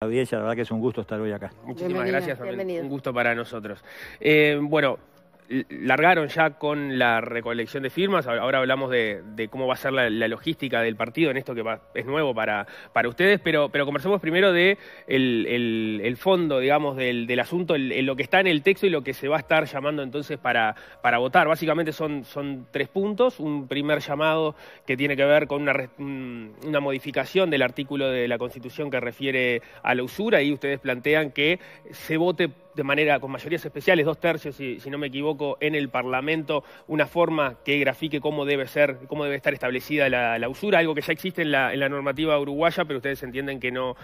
audiencia, la verdad que es un gusto estar hoy acá. Muchísimas gracias, bienvenido. un gusto para nosotros. Eh, bueno, largaron ya con la recolección de firmas, ahora hablamos de, cómo va a ser la, logística del partido en esto que es nuevo para, para ustedes, pero, pero conversemos primero de el, fondo, digamos, del, del asunto, el, lo que está en el texto y lo que se va a estar llamando entonces para, para votar. Básicamente son, son tres puntos, un primer llamado que tiene que ver con una, una modificación del artículo de la Constitución que refiere a la usura y ustedes plantean que se vote de manera con mayorías especiales, dos tercios, si, no me equivoco, en el Parlamento, una forma que grafique cómo debe ser, cómo debe estar establecida la, usura, algo que ya existe en la, en la, normativa uruguaya, pero ustedes entienden que no,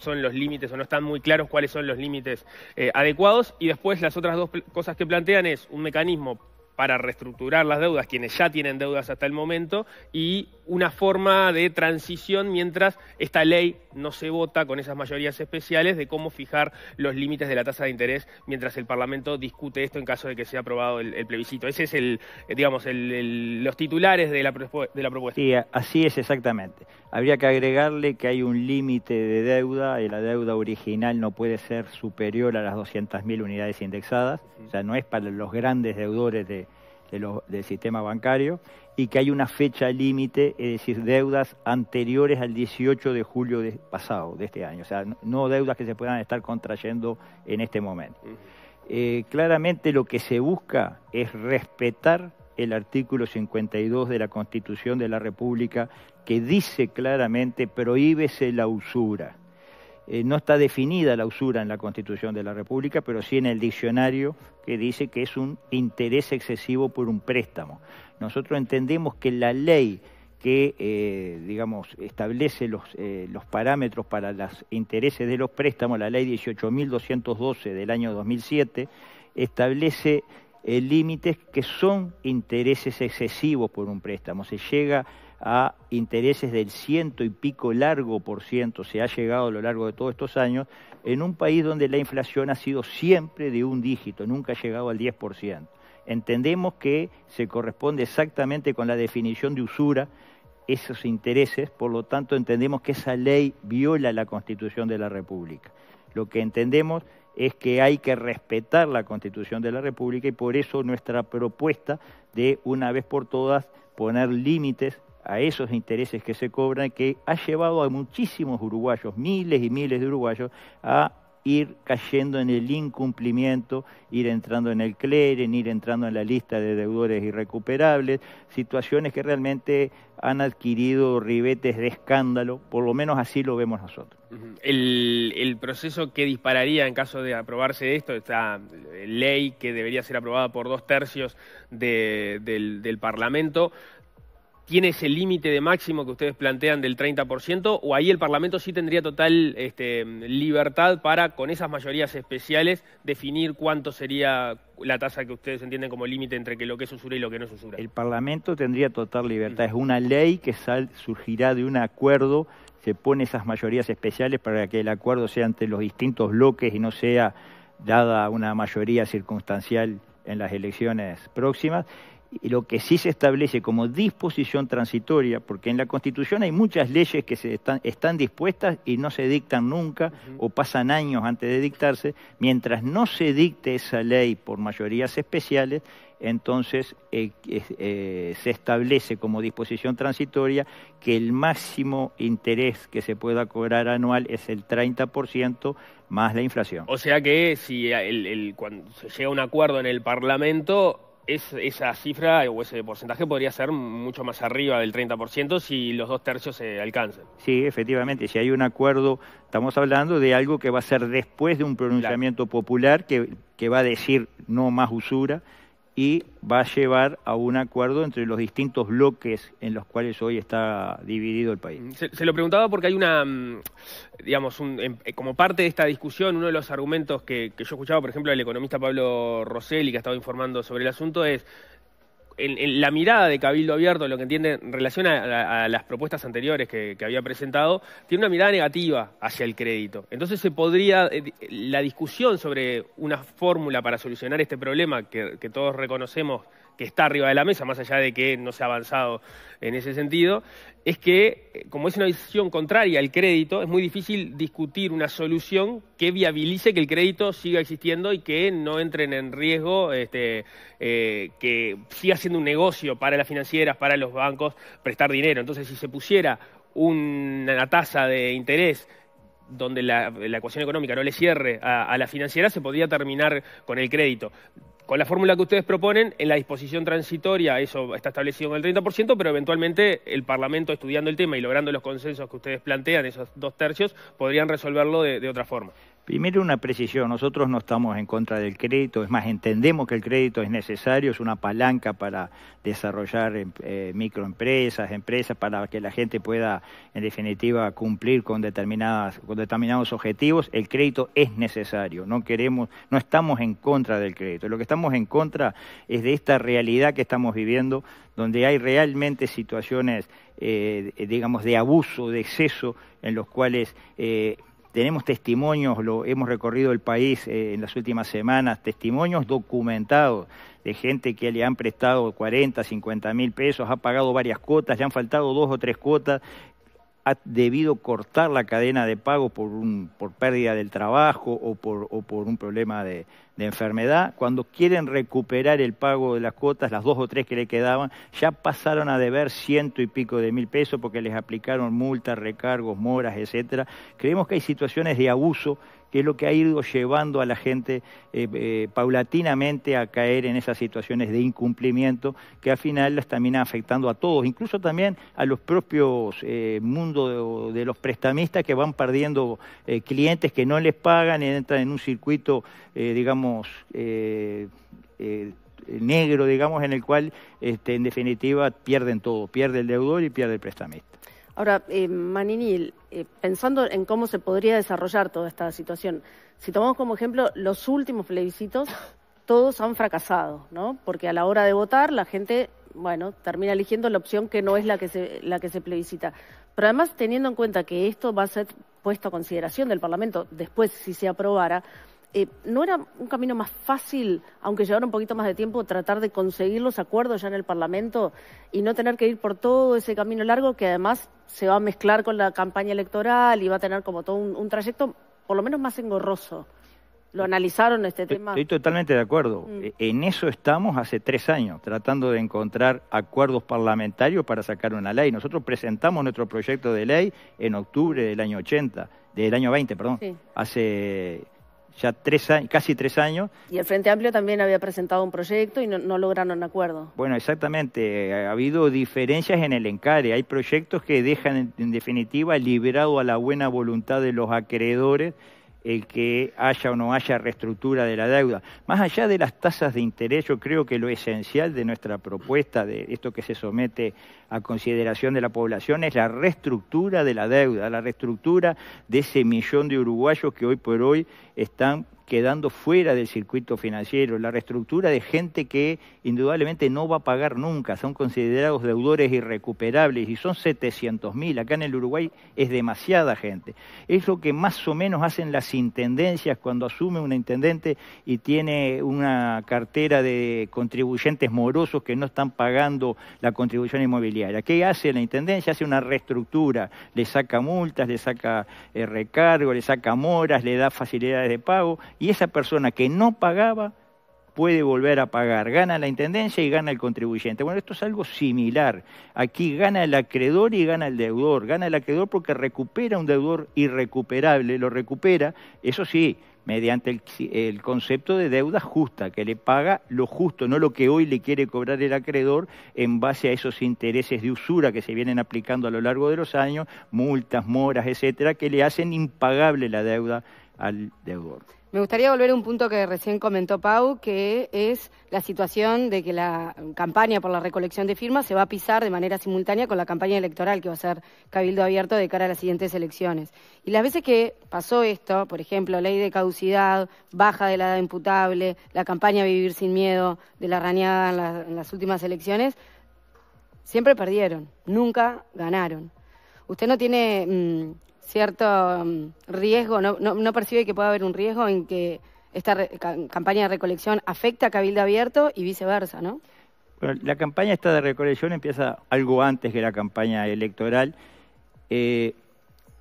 son los límites o no están muy claros cuáles son los límites eh, adecuados. Y después las otras dos cosas que plantean es un mecanismo para reestructurar las deudas, quienes ya tienen deudas hasta el momento, y una forma de transición mientras esta ley no se vota con esas mayorías especiales de cómo fijar los límites de la tasa de interés mientras el Parlamento discute esto en caso de que sea aprobado el, plebiscito. Ese es el, eh, digamos, los titulares de la, de la propuesta. Sí, así es exactamente. Habría que agregarle que hay un límite de deuda y la deuda original no puede ser superior a las 200.000 unidades indexadas, o sea, no es para los grandes deudores de, del sistema bancario y que hay una fecha límite, es decir, deudas anteriores al 18 de julio pasado de este año, o sea, no deudas que se puedan estar contrayendo en este momento. Eh, claramente lo que se busca es respetar el artículo 52 de la Constitución de la República que dice claramente prohíbese la usura. Eh, no está definida la usura en la Constitución de la República, pero sí en el diccionario que dice que es un interés excesivo por un préstamo. Nosotros entendemos que la ley que, eh, establece eh, los, parámetros para los intereses de los préstamos, la ley 18.212 del año 2007, establece límites que son intereses excesivos por un préstamo. Se llega a intereses del ciento y pico largo por ciento, se ha llegado a lo largo de todos estos años, en un país donde la inflación ha sido siempre de un dígito, nunca ha llegado al 10%. Entendemos que se corresponde exactamente con la definición de usura esos intereses, por lo tanto entendemos que esa ley viola la Constitución de la República. Lo que entendemos es que hay que respetar la Constitución de la República y por eso nuestra propuesta de una vez por todas poner límites a esos intereses que se cobran, que ha llevado a muchísimos uruguayos, miles y miles de uruguayos, a ir cayendo en el incumplimiento, ir entrando en el cleren, ir entrando en la lista de deudores irrecuperables, situaciones que realmente han adquirido ribetes de escándalo, por lo menos así lo vemos nosotros. El, proceso que dispararía en caso de aprobarse esto, esta ley que debería ser aprobada por dos tercios del Parlamento, tiene ese límite de máximo que ustedes plantean del 30%, o ahí el Parlamento sí tendría total este, libertad para, con esas mayorías especiales, definir cuánto sería la tasa que ustedes entienden como límite entre lo que es usura y lo que no es usura. El Parlamento tendría total libertad, es una ley que sal, surgirá de un acuerdo, se pone esas mayorías especiales para que el acuerdo sea entre los distintos bloques y no sea dada una mayoría circunstancial en las elecciones próximas lo que sí se establece como disposición transitoria, porque en la Constitución hay muchas leyes que se están, dispuestas y no se dictan nunca o pasan años antes de dictarse, mientras no se dicte esa ley por mayorías especiales, entonces eh, eh, se establece como disposición transitoria que el máximo interés que se pueda cobrar anual es el 30% más la inflación. O sea que si cuando se llega un acuerdo en el Parlamento, esa cifra o ese porcentaje podría ser mucho más arriba del 30% si los dos tercios se alcanzan. Sí, efectivamente, si hay un acuerdo, estamos hablando de algo que va a ser después de un pronunciamiento popular que va a decir no más usura, y va a llevar a un acuerdo entre los distintos bloques en los cuales hoy está dividido el país. Se, lo preguntaba porque hay una, mm, digamos, em, eh, como parte de esta discusión, uno de los argumentos que, que yo escuchaba, por ejemplo, del economista Pablo Rosselli, que ha estado informando sobre el asunto, es la mirada de Cabildo Abierto, en lo que entiende en relación a, las propuestas anteriores que, había presentado, tiene una mirada negativa hacia el crédito. Entonces se podría, eh, la discusión sobre una fórmula para solucionar este problema que todos reconocemos que está arriba de la mesa, más allá de que no se ha avanzado en ese sentido, es que, eh, como es una visión contraria al crédito, es muy difícil discutir una solución que viabilice que el crédito siga existiendo y que no entren en riesgo, este, eh, que siga siendo un negocio para las financieras, para los bancos, prestar dinero. Entonces, si se pusiera una tasa de interés donde la, ecuación económica no le cierre a, a la financiera, se podría terminar con el crédito con la fórmula que ustedes proponen, en la disposición transitoria eso está establecido en el 30%, pero eventualmente el Parlamento, estudiando el tema y logrando los consensos que ustedes plantean, esos dos tercios, podrían resolverlo de, de otra forma. Primero una precisión, nosotros no estamos en contra del crédito, es más, entendemos que el crédito es necesario, es una palanca para desarrollar em, eh, microempresas, empresas, para que la gente pueda, en definitiva, cumplir con, determinadas, determinados objetivos. El crédito es necesario, no queremos, no estamos en contra del crédito. Lo que estamos en contra es de esta realidad que estamos viviendo, donde hay realmente situaciones, eh, digamos, de abuso, de exceso, en los cuales... Eh, tenemos testimonios, lo, hemos recorrido el país eh, en las últimas semanas, testimonios documentados de gente que le han prestado 40, 50 mil pesos, ha pagado varias cuotas, le han faltado dos o tres cuotas, ha debido cortar la cadena de pago por, un, por pérdida del trabajo o por, o por un problema de, de, enfermedad, cuando quieren recuperar el pago de las cuotas, las dos o tres que le quedaban, ya pasaron a deber ciento y pico de mil pesos porque les aplicaron multas, recargos, moras, etcétera. Creemos que hay situaciones de abuso que es lo que ha ido llevando a la gente eh, eh, paulatinamente a caer en esas situaciones de incumplimiento que al final las termina afectando a todos, incluso también a los propios eh, mundos de, los prestamistas que van perdiendo clientes que no les pagan y entran en un circuito, digamos, negro, digamos, en el cual este, en definitiva pierden todo, pierde el deudor y pierde el prestamista. Ahora, eh, eh, pensando en cómo se podría desarrollar toda esta situación, si tomamos como ejemplo los últimos plebiscitos, todos han fracasado, ¿no? Porque a la hora de votar la gente, bueno, termina eligiendo la opción que no es la que se, la que se plebiscita. Pero además, teniendo en cuenta que esto va a ser puesto a consideración del Parlamento después si se aprobara, eh, ¿No era un camino más fácil, aunque llevara un poquito más de tiempo, tratar de conseguir los acuerdos ya en el Parlamento y no tener que ir por todo ese camino largo que además se va a mezclar con la campaña electoral y va a tener como todo un, trayecto por lo menos más engorroso? ¿Lo analizaron este tema? Estoy totalmente de acuerdo. Mm. E-, en eso estamos hace tres años, tratando de encontrar acuerdos parlamentarios para sacar una ley. Nosotros presentamos nuestro proyecto de ley en octubre del año 80, del año 20, perdón, hace ya tres años, casi tres años. Y el Frente Amplio también había presentado un proyecto y no, no lograron acuerdo. Bueno, exactamente. Eh, ha habido diferencias en el encare. Hay proyectos que dejan, en definitiva, liberado a la buena voluntad de los acreedores el que haya o no haya reestructura de la deuda. Más allá de las tasas de interés, yo creo que lo esencial de nuestra propuesta, de esto que se somete a consideración de la población, es la reestructura de la deuda, la reestructura de ese millón de uruguayos que hoy por hoy están quedando fuera del circuito financiero, la reestructura de gente que indudablemente no va a pagar nunca, son considerados deudores irrecuperables y son 700.000, acá en el Uruguay es demasiada gente. Es lo que más o menos hacen las intendencias cuando asume una intendente y tiene una cartera de contribuyentes morosos que no están pagando la contribución inmobiliaria. ¿Qué hace la intendencia? Hace una reestructura, le saca multas, le saca eh, recargo, le saca moras, le da facilidades de pago y esa persona que no pagaba puede volver a pagar. Gana la intendencia y gana el contribuyente. Bueno, esto es algo similar. Aquí gana el acreedor y gana el deudor. Gana el acreedor porque recupera un deudor irrecuperable, lo recupera, eso sí, mediante el, concepto de deuda justa, que le paga lo justo, no lo que hoy le quiere cobrar el acreedor en base a esos intereses de usura que se vienen aplicando a lo largo de los años, multas, moras, etcétera, que le hacen impagable la deuda al Me gustaría volver a un punto que recién comentó Pau, que es la situación de que la campaña por la recolección de firmas se va a pisar de manera simultánea con la campaña electoral que va a ser Cabildo Abierto de cara a las siguientes elecciones. Y las veces que pasó esto, por ejemplo, ley de caducidad, baja de la edad imputable, la campaña Vivir sin Miedo de la rañada en, las últimas elecciones, siempre perdieron, nunca ganaron. Usted no tiene... Mm, cierto mm, riesgo, no, no, percibe que pueda haber un riesgo en que esta campaña de recolección afecta a Cabildo Abierto y viceversa, ¿no? Bueno, la campaña esta de recolección empieza algo antes que la campaña electoral. Eh,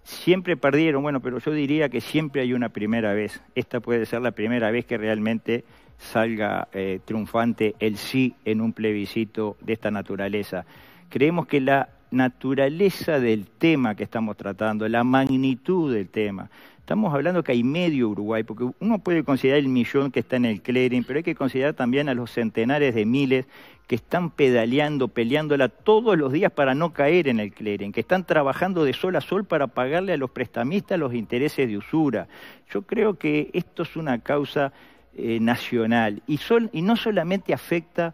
siempre perdieron, bueno, pero yo diría que siempre hay una primera vez. Esta puede ser la primera vez que realmente salga eh, triunfante el sí en un plebiscito de esta naturaleza. Creemos que la naturaleza del tema que estamos tratando, la magnitud del tema. Estamos hablando que hay medio Uruguay, porque uno puede considerar el millón que está en el clearing, pero hay que considerar también a los centenares de miles que están pedaleando, peleándola todos los días para no caer en el clearing, que están trabajando de sol a sol para pagarle a los prestamistas los intereses de usura. Yo creo que esto es una causa eh, nacional y, sol, y no solamente afecta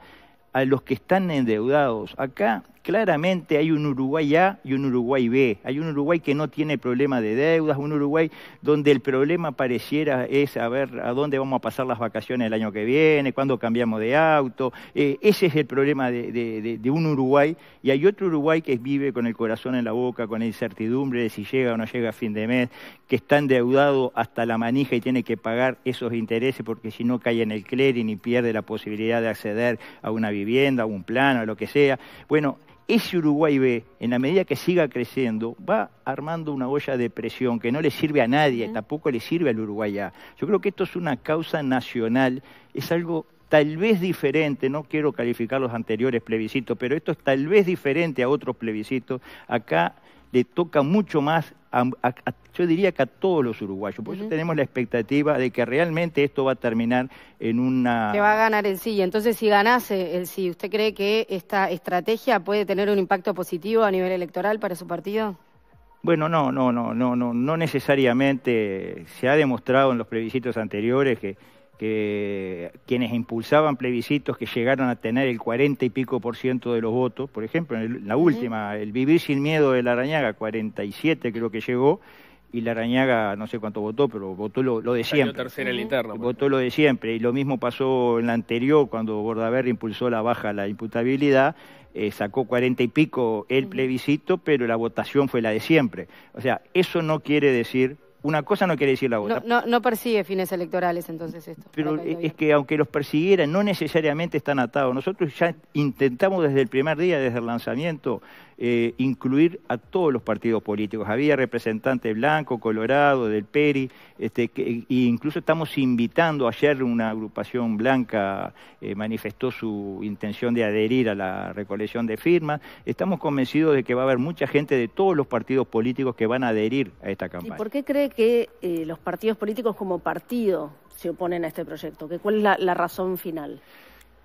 a los que están endeudados. Acá claramente hay un Uruguay A y un Uruguay B. Hay un Uruguay que no tiene problema de deudas, un Uruguay donde el problema pareciera es a ver a dónde vamos a pasar las vacaciones el año que viene, cuándo cambiamos de auto. Eh, ese es el problema de, un Uruguay. Y hay otro Uruguay que vive con el corazón en la boca, con la incertidumbre de si llega o no llega a fin de mes, que está endeudado hasta la manija y tiene que pagar esos intereses porque si no cae en el clearing y pierde la posibilidad de acceder a una vivienda, a un plano, a lo que sea. Bueno, ese Uruguay B, en la medida que siga creciendo, va armando una olla de presión que no le sirve a nadie, tampoco le sirve al Uruguay A. Yo creo que esto es una causa nacional, es algo tal vez diferente, no quiero calificar los anteriores plebiscitos, pero esto es tal vez diferente a otros plebiscitos. Acá le toca mucho más, yo diría que a todos los uruguayos. Por eso tenemos la expectativa de que realmente esto va a terminar en una... Que va a ganar el sí. Entonces, si ganase eh, el sí, ¿usted cree que esta estrategia puede tener un impacto positivo a nivel electoral para su partido? Bueno, no, no, no, no, no, no necesariamente. Se ha demostrado en los plebiscitos anteriores que que quienes impulsaban plebiscitos que llegaron a tener el 40 y pico por ciento de los votos, por ejemplo, en, la última, el Vivir sin Miedo de la Arañaga, 47 creo que llegó, y la Arañaga no sé cuánto votó, pero votó lo, de siempre. interno, votó lo de siempre. Y lo mismo pasó en la anterior, cuando Bordaber impulsó la baja la imputabilidad, eh, sacó cuarenta y pico el plebiscito, pero la votación fue la de siempre. O sea, eso no quiere decir una cosa no quiere decir la otra. No, persigue fines electorales entonces esto. Pero es que aunque los persiguieran, no necesariamente están atados. Nosotros ya intentamos desde el primer día, desde el lanzamiento, eh, incluir a todos los partidos políticos. Había representantes blanco, colorado, del PERI, este, que, e incluso estamos invitando, ayer una agrupación blanca eh, manifestó su intención de adherir a la recolección de firmas. Estamos convencidos de que va a haber mucha gente de todos los partidos políticos que van a adherir a esta campaña. ¿Y por qué cree que eh, los partidos políticos como partido se oponen a este proyecto? ¿Cuál es la razón final?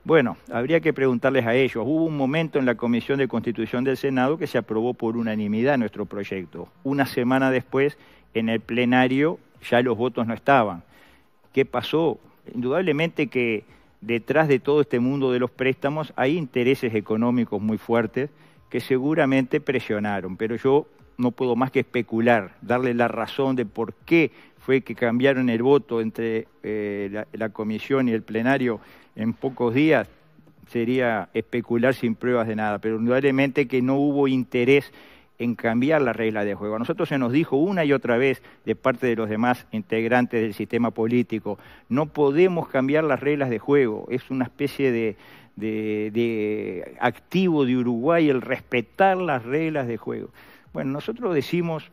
Bueno, habría que preguntarles a ellos. Hubo un momento en la Comisión de Constitución del Senado que se aprobó por unanimidad nuestro proyecto. Una semana después, en el plenario, ya los votos no estaban. ¿Qué pasó? Indudablemente que detrás de todo este mundo de los préstamos hay intereses económicos muy fuertes que seguramente presionaron, pero yo no puedo más que especular, darle la razón de por qué fue que cambiaron el voto entre eh, la, comisión y el plenario en pocos días, sería especular sin pruebas de nada, pero indudablemente que no hubo interés en cambiar la regla de juego. A nosotros se nos dijo una y otra vez de parte de los demás integrantes del sistema político, no podemos cambiar las reglas de juego, es una especie de activo de Uruguay el respetar las reglas de juego. Bueno, nosotros decimos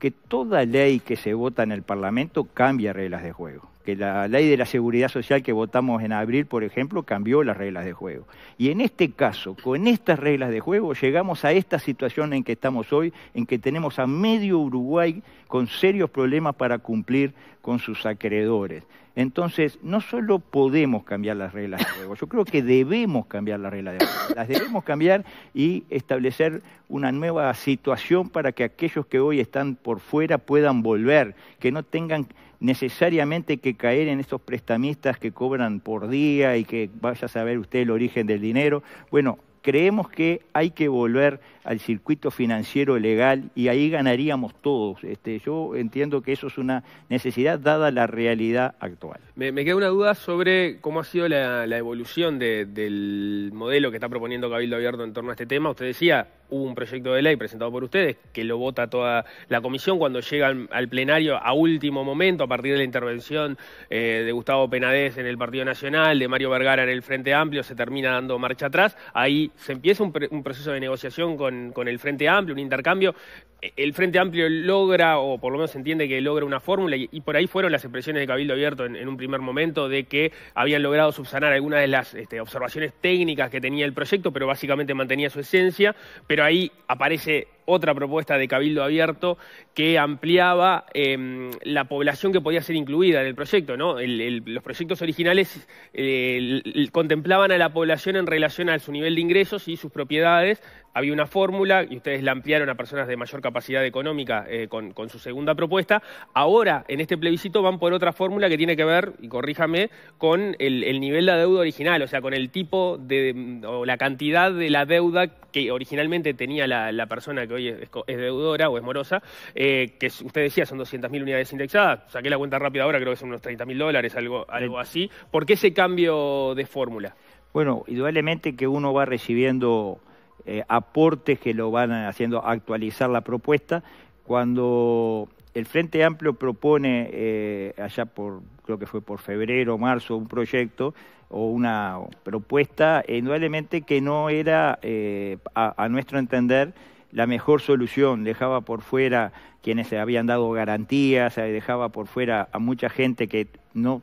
que toda ley que se vota en el Parlamento cambia reglas de juego. Que la ley de la seguridad social que votamos en abril, por ejemplo, cambió las reglas de juego. Y en este caso, con estas reglas de juego, llegamos a esta situación en que estamos hoy, en que tenemos a medio Uruguay con serios problemas para cumplir con sus acreedores. Entonces, no solo podemos cambiar las reglas de juego, yo creo que debemos cambiar las reglas de juego. Las debemos cambiar y establecer una nueva situación para que aquellos que hoy están por fuera puedan volver, que no tengan necesariamente que caer en estos prestamistas que cobran por día y que vaya a saber usted el origen del dinero. Bueno, creemos que hay que volver al circuito financiero legal y ahí ganaríamos todos. Este, yo entiendo que eso es una necesidad dada la realidad actual. Me, queda una duda sobre cómo ha sido la, evolución del modelo que está proponiendo Cabildo Abierto en torno a este tema. Usted decía, hubo un proyecto de ley presentado por ustedes que lo vota toda la comisión cuando llega al, plenario a último momento a partir de la intervención eh, de Gustavo Penadez en el Partido Nacional, de Mario Vergara en el Frente Amplio, se termina dando marcha atrás. Ahí se empieza un, un proceso de negociación con con, el Frente Amplio, un intercambio. Eh, el Frente Amplio logra, o por lo menos se entiende que logra una fórmula, y, por ahí fueron las expresiones de Cabildo Abierto en, un primer momento de que habían logrado subsanar algunas de las este, observaciones técnicas que tenía el proyecto, pero básicamente mantenía su esencia, pero ahí aparece otra propuesta de Cabildo Abierto que ampliaba em, la población que podía ser incluida en el proyecto. los proyectos originales eh, contemplaban a la población en relación a su nivel de ingresos y sus propiedades, había una fórmula y ustedes la ampliaron a personas de mayor capacidad económica eh, con, su segunda propuesta. Ahora, en este plebiscito, van por otra fórmula que tiene que ver, y corríjame, con el, nivel de deuda original, o sea, con el tipo de, o la cantidad de la deuda que originalmente tenía la, persona que hoy es, deudora o es morosa, eh, que usted decía son 200.000 unidades indexadas. Saqué la cuenta rápida ahora, creo que son unos 30.000 dólares, algo, algo eh. así. ¿Por qué ese cambio de fórmula? Bueno, indudablemente que uno va recibiendo eh, aportes que lo van haciendo actualizar la propuesta. Cuando el Frente Amplio propone eh, allá por, creo que fue por febrero o marzo, un proyecto o una propuesta, indudablemente que no era, eh, a, nuestro entender, la mejor solución, dejaba por fuera quienes se habían dado garantías, dejaba por fuera a mucha gente que no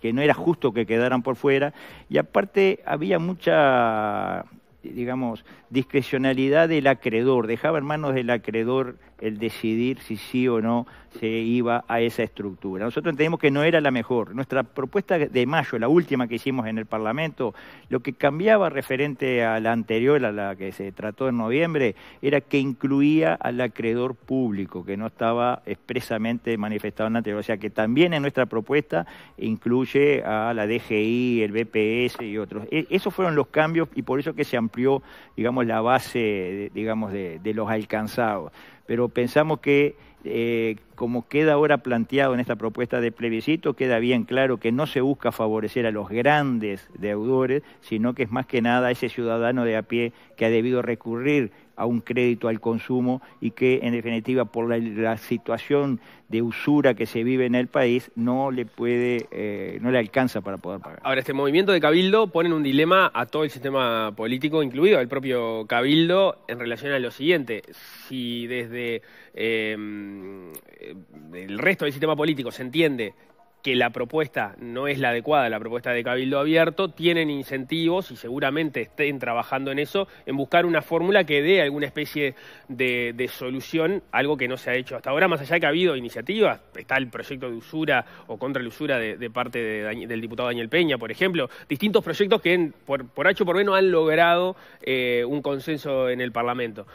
que no era justo que quedaran por fuera, y aparte había mucha digamos, discrecionalidad del acreedor, dejaba en manos del acreedor el decidir si sí o no se iba a esa estructura. Nosotros entendemos que no era la mejor. Nuestra propuesta de mayo, la última que hicimos en el Parlamento, lo que cambiaba referente a la anterior, a la que se trató en noviembre, era que incluía al acreedor público, que no estaba expresamente manifestado en la anterior. O sea que también en nuestra propuesta incluye a la DGI, el BPS y otros. E, esos fueron los cambios y por eso que se amplió, digamos, la base, de los alcanzados pero pensamos que eh, como queda ahora planteado en esta propuesta de plebiscito, queda bien claro que no se busca favorecer a los grandes deudores, sino que es más que nada a ese ciudadano de a pie que ha debido recurrir a un crédito al consumo y que en definitiva por la, situación de usura que se vive en el país no le puede, eh, no le alcanza para poder pagar. Ahora, este movimiento de Cabildo pone un dilema a todo el sistema político, incluido al propio Cabildo, en relación a lo siguiente. Si desde eh, eh, el resto del sistema político se entiende que la propuesta no es la adecuada, la propuesta de Cabildo Abierto, tienen incentivos y seguramente estén trabajando en eso, en buscar una fórmula que dé alguna especie de, solución, algo que no se ha hecho hasta ahora, más allá de que ha habido iniciativas, está el proyecto de usura o contra la usura de, parte del diputado Daniel Peña, por ejemplo, distintos proyectos que por, por por B no han logrado eh, un consenso en el Parlamento.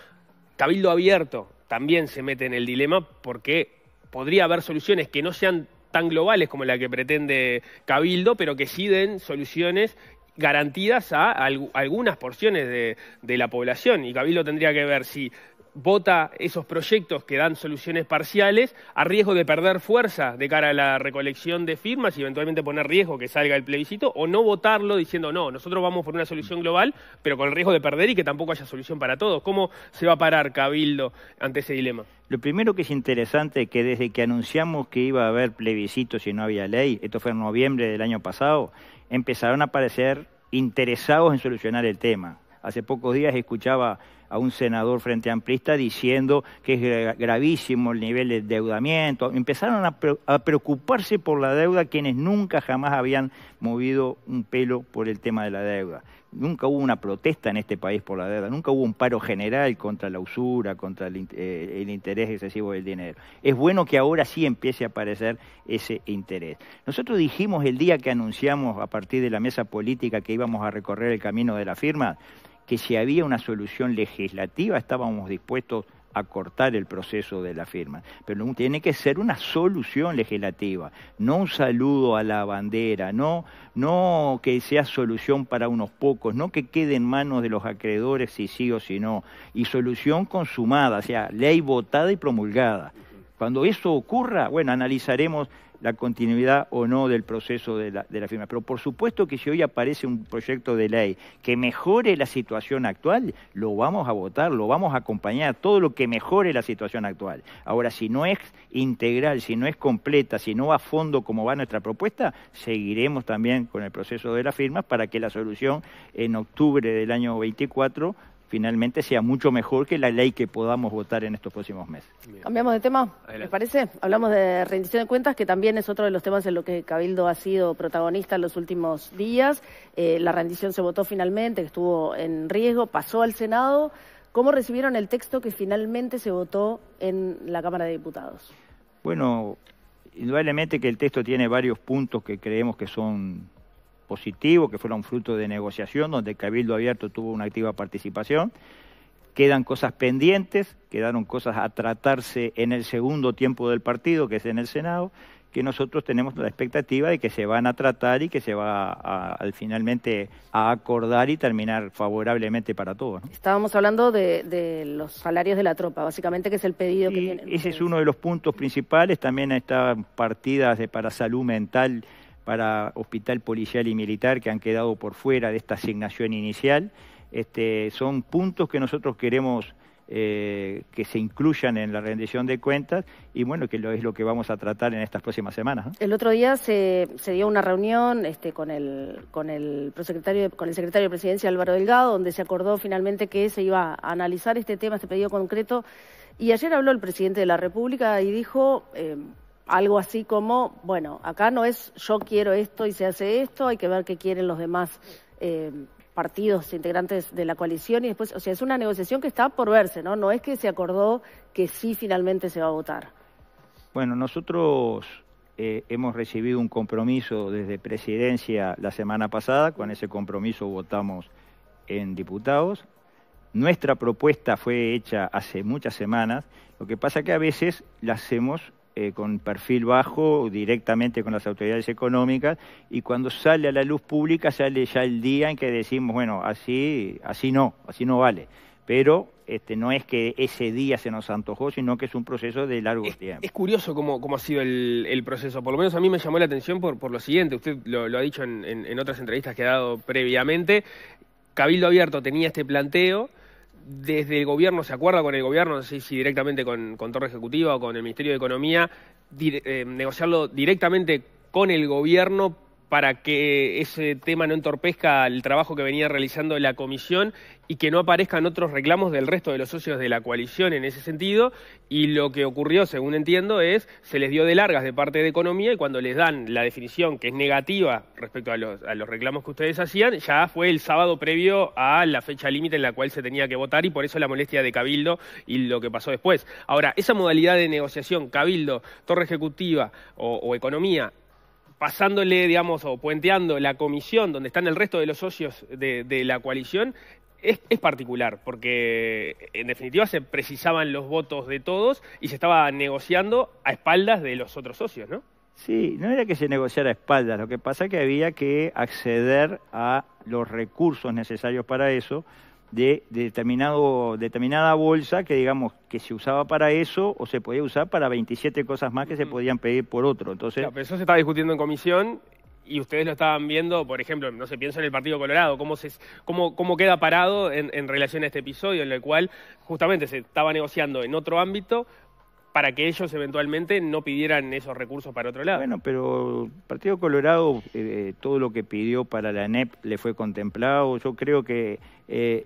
Cabildo Abierto también se mete en el dilema porque podría haber soluciones que no sean tan globales como la que pretende Cabildo, pero que sí den soluciones garantidas a algunas porciones de, de la población. Y Cabildo tendría que ver si vota esos proyectos que dan soluciones parciales a riesgo de perder fuerza de cara a la recolección de firmas y eventualmente poner riesgo que salga el plebiscito o no votarlo diciendo no, nosotros vamos por una solución global pero con el riesgo de perder y que tampoco haya solución para todos. ¿Cómo se va a parar Cabildo ante ese dilema? Lo primero que es interesante es que desde que anunciamos que iba a haber plebiscito si no había ley, esto fue en noviembre del año pasado, empezaron a aparecer interesados en solucionar el tema. Hace pocos días escuchaba a un senador frente amplista diciendo que es gravísimo el nivel de endeudamiento. Empezaron a, preocuparse por la deuda quienes nunca jamás habían movido un pelo por el tema de la deuda. Nunca hubo una protesta en este país por la deuda, nunca hubo un paro general contra la usura, contra el, eh, interés excesivo del dinero. Es bueno que ahora sí empiece a aparecer ese interés. Nosotros dijimos el día que anunciamos a partir de la mesa política que íbamos a recorrer el camino de la firma, que si había una solución legislativa estábamos dispuestos a cortar el proceso de la firma. Pero tiene que ser una solución legislativa, no un saludo a la bandera, no, no que sea solución para unos pocos, no que quede en manos de los acreedores si sí o si no, y solución consumada, o sea, ley votada y promulgada. Cuando eso ocurra, bueno, analizaremos la continuidad o no del proceso de la, de firma. Pero por supuesto que si hoy aparece un proyecto de ley que mejore la situación actual, lo vamos a votar, lo vamos a acompañar, todo lo que mejore la situación actual. Ahora, si no es integral, si no es completa, si no va a fondo como va nuestra propuesta, seguiremos también con el proceso de la firma para que la solución en octubre del año 24 finalmente sea mucho mejor que la ley que podamos votar en estos próximos meses. Cambiamos de tema, ¿les parece? Hablamos de rendición de cuentas, que también es otro de los temas en los que Cabildo ha sido protagonista en los últimos días. Eh, la rendición se votó finalmente, estuvo en riesgo, pasó al Senado. ¿Cómo recibieron el texto que finalmente se votó en la Cámara de Diputados? Bueno, indudablemente que el texto tiene varios puntos que creemos que son positivo, que un fruto de negociación, donde Cabildo Abierto tuvo una activa participación. Quedan cosas pendientes, quedaron cosas a tratarse en el segundo tiempo del partido, que es en el Senado, que nosotros tenemos la expectativa de que se van a tratar y que se va a, finalmente a acordar y terminar favorablemente para todos. Estábamos hablando de, los salarios de la tropa, básicamente, que es el pedido que viene. Ese es uno de los puntos principales. También están partidas de, para salud mental para hospital policial y militar que han quedado por fuera de esta asignación inicial. Este, son puntos que nosotros queremos eh, que se incluyan en la rendición de cuentas y bueno, que lo, es lo que vamos a tratar en estas próximas semanas. El otro día se, dio una reunión este, con, el, con, el prosecretario, con el secretario de Presidencia Álvaro Delgado, donde se acordó finalmente que se iba a analizar este tema, este pedido concreto. Y ayer habló el presidente de la República y dijo, eh, algo así como, bueno, acá no es yo quiero esto y se hace esto, hay que ver qué quieren los demás eh, partidos integrantes de la coalición y después, o sea, es una negociación que está por verse, ¿no? No es que se acordó que sí finalmente se va a votar. Bueno, nosotros eh, hemos recibido un compromiso desde presidencia la semana pasada, con ese compromiso votamos en diputados. Nuestra propuesta fue hecha hace muchas semanas, lo que pasa que a veces la hacemos eh, con perfil bajo directamente con las autoridades económicas y cuando sale a la luz pública sale ya el día en que decimos, bueno, así, así no, así no vale. Pero este, no es que ese día se nos antojó, sino que es un proceso de largo tiempo. Es curioso cómo, cómo ha sido el, el, proceso, por lo menos a mí me llamó la atención por, por lo siguiente, usted lo, ha dicho en, en otras entrevistas que ha dado previamente, Cabildo Abierto tenía este planteo, desde el gobierno, se acuerda con el gobierno, no sé si directamente con, con Torre Ejecutiva o con el Ministerio de Economía, eh, negociarlo directamente con el gobierno para que ese tema no entorpezca el trabajo que venía realizando la comisión y que no aparezcan otros reclamos del resto de los socios de la coalición en ese sentido. Y lo que ocurrió, según entiendo, es se les dio de largas de parte de economía y cuando les dan la definición que es negativa respecto a los, reclamos que ustedes hacían, ya fue el sábado previo a la fecha límite en la cual se tenía que votar y por eso la molestia de Cabildo y lo que pasó después. Ahora, esa modalidad de negociación, Cabildo, Torre Ejecutiva o Economía, pasándole, digamos, o puenteando la comisión donde están el resto de los socios de, la coalición, es, es, particular, porque en definitiva se precisaban los votos de todos y se estaba negociando a espaldas de los otros socios, ¿no? Sí, no era que se negociara a espaldas, lo que pasa es que había que acceder a los recursos necesarios para eso, de determinado, determinada bolsa que digamos que se usaba para eso o se podía usar para 27 cosas más que se podían pedir por otro. Entonces, pero eso se estaba discutiendo en comisión y ustedes lo estaban viendo, por ejemplo, no sé, pienso en el Partido Colorado, cómo, se, cómo, cómo queda parado en, en relación a este episodio en el cual justamente se estaba negociando en otro ámbito para que ellos eventualmente no pidieran esos recursos para otro lado. Bueno, pero Partido Colorado, eh, eh, todo lo que pidió para la NEP le fue contemplado. Yo creo que eh,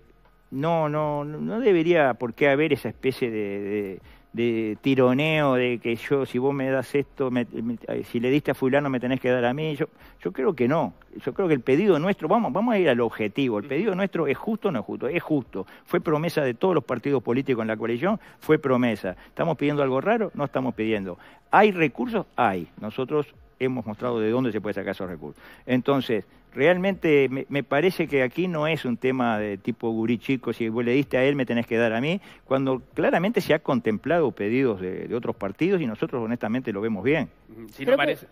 no, no, no debería por qué haber esa especie de, de, tironeo de que yo, si vos me das esto, me, eh, si le diste a fulano me tenés que dar a mí. Yo, yo creo que no. Yo creo que el pedido nuestro, vamos, vamos a ir al objetivo, el pedido nuestro es justo o no es justo, es justo. Fue promesa de todos los partidos políticos en la coalición, fue promesa. ¿Estamos pidiendo algo raro? No estamos pidiendo. ¿Hay recursos? Hay. Nosotros hemos mostrado de dónde se puede sacar esos recursos. Entonces, realmente me, parece que aquí no es un tema de tipo gurí chico, si vos le diste a él me tenés que dar a mí, cuando claramente se ha contemplado pedidos de, otros partidos y nosotros honestamente lo vemos bien. Sí, parece,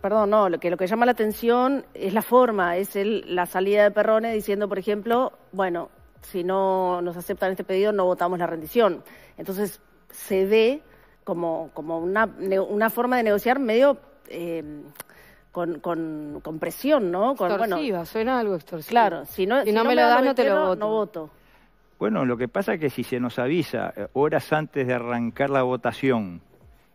perdón. no, lo que, lo que llama la atención es la forma, es la salida de perrones diciendo, por ejemplo, bueno, si no nos aceptan este pedido no votamos la rendición. Entonces se ve como, una forma de negociar medio eh, con, con, presión, ¿no? Con, extorsiva, suena algo extorsivo. Claro, si no, me, lo das, no te lo voto. Bueno, lo que pasa es que si se nos avisa eh, horas antes de arrancar la votación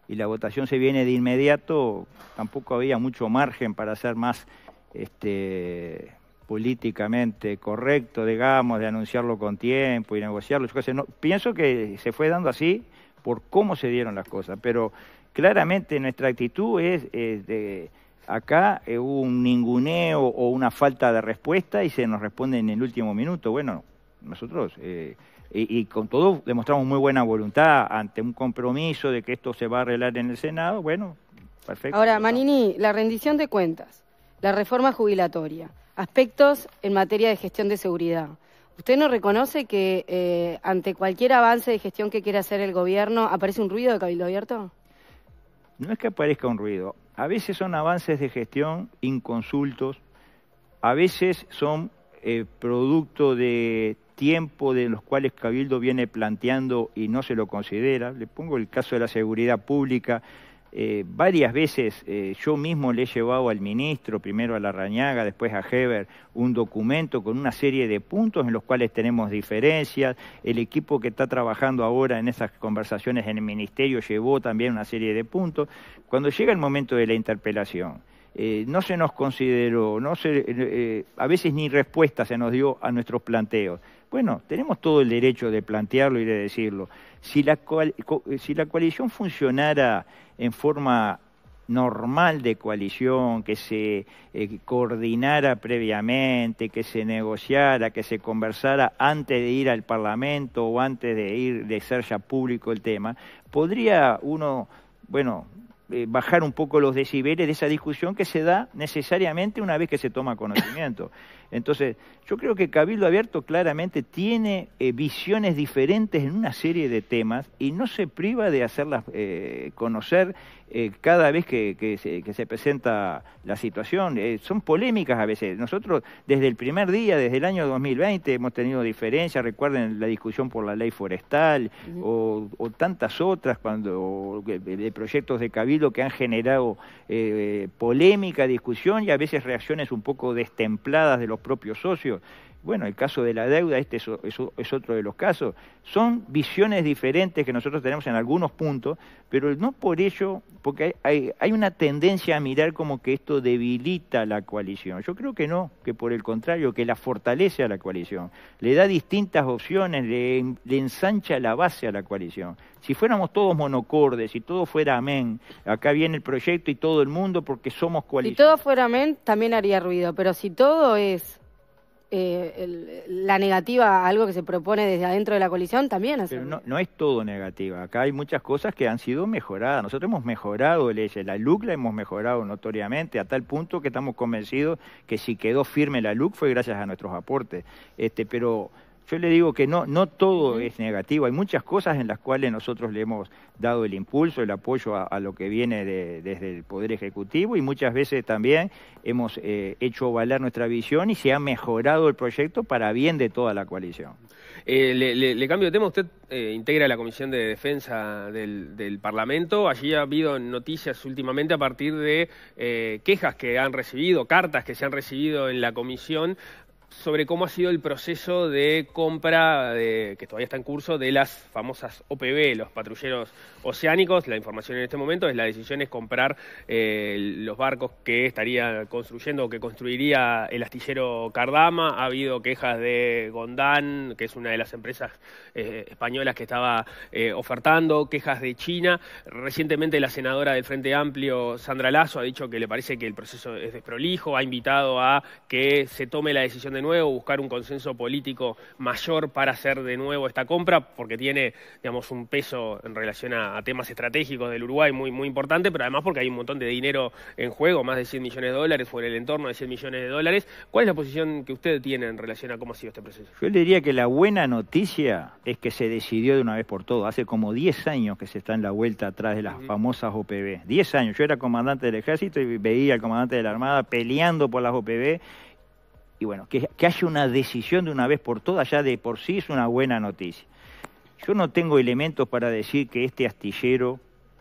y la votación se viene de inmediato, tampoco había mucho margen para ser más este, políticamente correcto, digamos, de anunciarlo con tiempo y negociarlo. Yo no, pienso que se fue dando así por cómo se dieron las cosas, pero claramente nuestra actitud es, de, acá eh, hubo un ninguneo o una falta de respuesta y se nos responde en el último minuto. Bueno, nosotros, eh, y, con todo demostramos muy buena voluntad ante un compromiso de que esto se va a arreglar en el Senado, bueno, perfecto. Ahora, Manini, la rendición de cuentas, la reforma jubilatoria, aspectos en materia de gestión de seguridad. ¿Usted no reconoce que eh, ante cualquier avance de gestión que quiera hacer el gobierno aparece un ruido de cabildo abierto? no es que aparezca un ruido, a veces son avances de gestión inconsultos, a veces son eh, producto de tiempo de los cuales Cabildo viene planteando y no se lo considera. Le pongo el caso de la seguridad pública, eh, varias veces eh, yo mismo le he llevado al ministro, primero a la Rañaga, después a Heber, un documento con una serie de puntos en los cuales tenemos diferencias. El equipo que está trabajando ahora en esas conversaciones en el ministerio llevó también una serie de puntos. Cuando llega el momento de la interpelación, eh, no se nos consideró, no se, a veces ni respuesta se nos dio a nuestros planteos. Bueno, tenemos todo el derecho de plantearlo y de decirlo. Eh, si la, coalición funcionara en forma normal de coalición, que se eh, coordinara previamente, que se negociara, que se conversara antes de ir al Parlamento o antes de ir de ser ya público el tema, podría uno, bueno, eh, bajar un poco los decibeles de esa discusión que se da necesariamente una vez que se toma conocimiento. Entonces, yo creo que Cabildo Abierto claramente tiene eh, visiones diferentes en una serie de temas y no se priva de hacerlas eh, conocer eh, cada vez que, se, presenta la situación. son polémicas a veces. Nosotros desde el primer día, desde el año 2020, hemos tenido diferencias. Recuerden la discusión por la ley forestal o, tantas otras cuando de proyectos de Cabildo que han generado polémica, discusión y a veces reacciones un poco destempladas de los propio socio. Bueno, el caso de la deuda, este es, otro de los casos. Son visiones diferentes que nosotros tenemos en algunos puntos, pero no por ello, porque hay, una tendencia a mirar como que esto debilita la coalición. Yo creo que no, que por el contrario, que la fortalece a la coalición, le da distintas opciones, le, le ensancha la base a la coalición. Si fuéramos todos monocordes, si todo fuera amén, acá viene el proyecto y todo el mundo porque somos coalición. Si todo fuera amén, también haría ruido, pero si todo es eh, la negativa algo que se propone desde adentro de la coalición también. no, no, es todo negativa. Acá hay muchas cosas que han sido mejoradas. Nosotros hemos mejorado leyes. E, la LUC la hemos mejorado notoriamente a tal punto que estamos convencidos que si quedó firme la LUC fue gracias a nuestros aportes. Este, pero yo le digo que no, no todo es negativo, hay muchas cosas en las cuales nosotros le hemos dado el impulso, el apoyo a, lo que viene desde el Poder Ejecutivo y muchas veces también hemos eh, hecho valer nuestra visión y se ha mejorado el proyecto para bien de toda la coalición. Eh, le, cambio de tema, usted eh, integra la Comisión de Defensa del, del, Parlamento, allí ha habido noticias últimamente a partir de eh, quejas que han recibido, cartas que se han recibido en la comisión sobre cómo ha sido el proceso de compra de, que todavía está en curso de las famosas OPB, los patrulleros oceánicos. La información en este momento es la decisión es comprar eh, los barcos que estaría construyendo o que construiría el astillero Cardama. Ha habido quejas de Gondán, que es una de las empresas eh, españolas que estaba eh, ofertando, quejas de China. Recientemente la senadora del Frente Amplio, Sandra Lazo, ha dicho que le parece que el proceso es desprolijo, ha invitado a que se tome la decisión de nuevo, buscar un consenso político mayor para hacer de nuevo esta compra, porque tiene, digamos, un peso en relación a, temas estratégicos del Uruguay muy, muy importante, pero además porque hay un montón de dinero en juego, más de 100 millones de dólares, por el entorno de 100 millones de dólares. ¿Cuál es la posición que usted tiene en relación a cómo ha sido este proceso? Yo le diría que la buena noticia es que se decidió de una vez por todo. Hace como 10 años que se está en la vuelta atrás de las famosas OPB. 10 años. Yo era comandante del ejército y veía al comandante de la Armada peleando por las OPB y bueno, que, haya una decisión de una vez por todas ya de por sí es una buena noticia. Yo no tengo elementos para decir que este astillero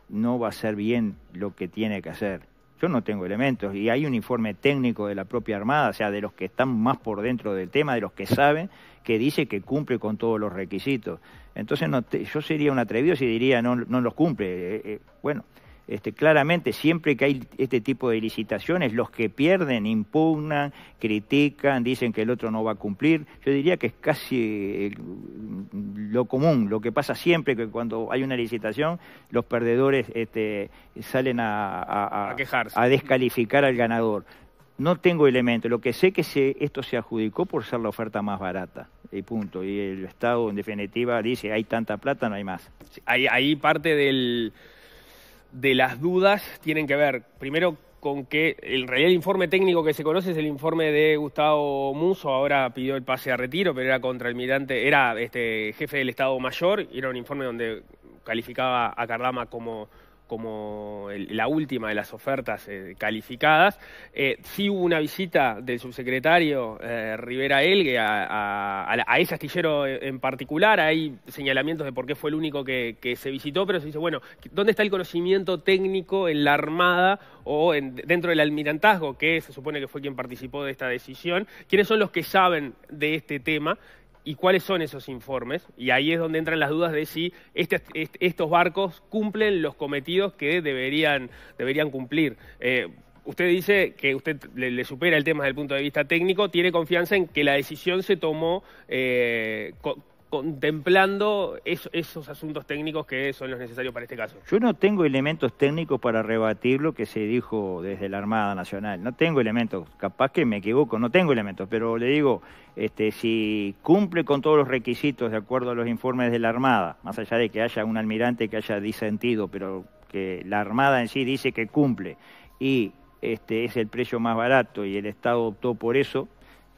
no va a hacer bien lo que tiene que hacer. Yo no tengo elementos y hay un informe técnico de la propia Armada, o sea, de los que están más por dentro del tema, de los que saben, que dice que cumple con todos los requisitos. Entonces yo sería un atrevido si diría no, no los cumple. Eh, eh, bueno, este, claramente, siempre que hay este tipo de licitaciones, los que pierden impugnan, critican, dicen que el otro no va a cumplir. Yo diría que es casi eh, lo común, lo que pasa siempre que cuando hay una licitación, los perdedores este, salen a, a, quejarse. a descalificar al ganador. No tengo elementos. Lo que sé que esto se adjudicó por ser la oferta más barata. Y punto. Y el Estado, en definitiva, dice, hay tanta plata, no hay más. parte del de las dudas tienen que ver, primero, con que el realidad el informe técnico que se conoce es el informe de Gustavo Muso, ahora pidió el pase a retiro, pero era contra mirante era este, jefe del Estado Mayor, y era un informe donde calificaba a Cardama como como la última de las ofertas eh, calificadas. Eh, sí hubo una visita del subsecretario eh, Rivera Elgue a, a, ese astillero en particular. Hay señalamientos de por qué fue el único que, se visitó, pero se dice, bueno, ¿dónde está el conocimiento técnico en la Armada o dentro del almirantazgo, que se supone que fue quien participó de esta decisión? ¿Quiénes son los que saben de este tema? y cuáles son esos informes. Y ahí es donde entran las dudas de si este, este, estos barcos cumplen los cometidos que deberían, deberían cumplir. Eh, usted dice que usted le, supera el tema desde el punto de vista técnico, tiene confianza en que la decisión se tomó eh, contemplando esos asuntos técnicos que son los necesarios para este caso. Yo no tengo elementos técnicos para rebatir lo que se dijo desde la Armada Nacional. No tengo elementos, capaz que me equivoco, no tengo elementos, pero le digo, este, si cumple con todos los requisitos de acuerdo a los informes de la Armada, más allá de que haya un almirante que haya disentido, pero que la Armada en sí dice que cumple y este es el precio más barato y el Estado optó por eso,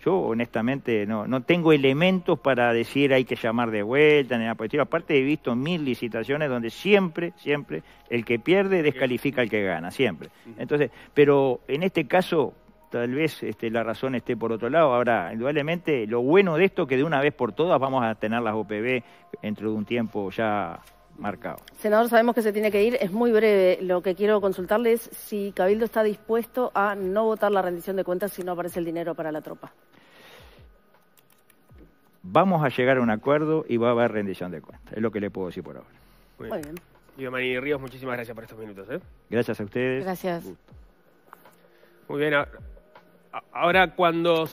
yo honestamente no, no tengo elementos para decir hay que llamar de vuelta, ni nada Aparte he visto mil licitaciones donde siempre, siempre, el que pierde descalifica al que gana, siempre. Entonces, pero en este caso, tal vez este, la razón esté por otro lado. Ahora, indudablemente, lo bueno de esto es que de una vez por todas vamos a tener las OPB dentro de un tiempo ya marcado. Senador, sabemos que se tiene que ir. Es muy breve. Lo que quiero consultarle es si Cabildo está dispuesto a no votar la rendición de cuentas si no aparece el dinero para la tropa vamos a llegar a un acuerdo y va a haber rendición de cuentas. Es lo que le puedo decir por ahora. Muy bien. María Marini Ríos, muchísimas gracias por estos minutos. ¿eh? Gracias a ustedes. Gracias. Muy bien. Ahora, cuando...